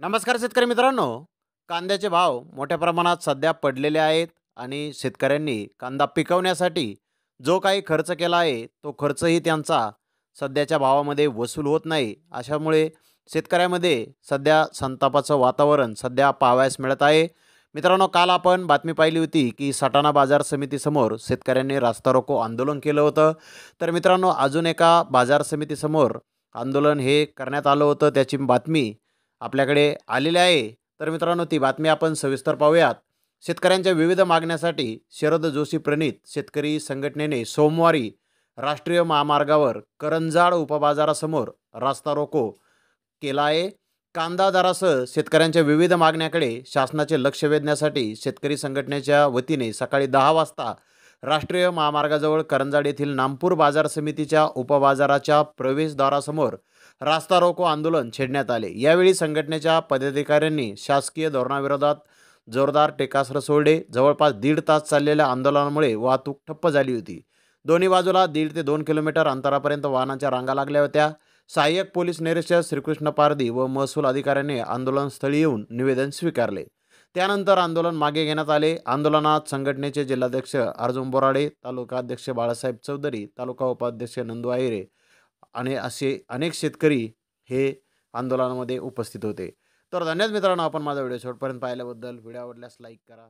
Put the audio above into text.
नमस्कार शेतकरी मित्रांनो कांद्याचे भाव मोठ्या प्रमाणात सध्या पडलेले आहेत आणि शेतकऱ्यांनी कांदा पिकवण्यासाठी जो काही खर्च केला आहे तो खर्चही त्यांचा सध्याच्या भावामध्ये वसूल होत नाही अशामुळे शेतकऱ्यामध्ये सध्या संतापाचं वातावरण सध्या पाहावयास मिळत आहे मित्रांनो काल आपण बातमी पाहिली होती की सटाणा बाजार समितीसमोर शेतकऱ्यांनी रास्ता रोको आंदोलन केलं होतं तर मित्रांनो अजून एका बाजार समितीसमोर आंदोलन हे करण्यात आलं होतं त्याची बातमी आपल्याकडे आलेले आहे तर मित्रांनो ती बातमी आपण सविस्तर पाहूयात शेतकऱ्यांच्या विविध मागण्यासाठी शरद जोशी प्रणीत शेतकरी संघटनेने सोमवारी राष्ट्रीय महामार्गावर करंजाड उपबाजारासमोर रास्ता रोको केला आहे कांदा दरासह शेतकऱ्यांच्या विविध मागण्याकडे शासनाचे लक्ष वेधण्यासाठी शेतकरी संघटनेच्या वतीने सकाळी दहा वाजता राष्ट्रीय महामार्गाजवळ करंजाड येथील नामपूर बाजार समितीच्या उपबाजाराच्या प्रवेशद्वारासमोर रास्ता रोको आंदोलन छेडण्यात आले यावेळी संघटनेच्या पदाधिकाऱ्यांनी शासकीय धोरणाविरोधात जोरदार टेकासर सोडले जवळपास दीड तास चाललेल्या आंदोलनामुळे वाहतूक ठप्प झाली होती दोन्ही बाजूला दीड ते दोन किलोमीटर अंतरापर्यंत वाहनांच्या रांगा लागल्या होत्या सहाय्यक पोलीस निरीक्षक श्रीकृष्ण पारदी व महसूल अधिकाऱ्यांनी आंदोलनस्थळी येऊन निवेदन स्वीकारले त्यानंतर आंदोलन मागे घेण्यात आले आंदोलनात संघटनेचे जिल्हाध्यक्ष अर्जुन बोराडे तालुका अध्यक्ष बाळासाहेब चौधरी तालुका उपाध्यक्ष नंदू आयरे आणि असे अनेक शेतकरी हे आंदोलनामध्ये उपस्थित होते तर धन्यवाद मित्रांनो आपण माझा व्हिडिओ शेवटपर्यंत पाहिल्याबद्दल व्हिडिओ आवडल्यास लाईक करा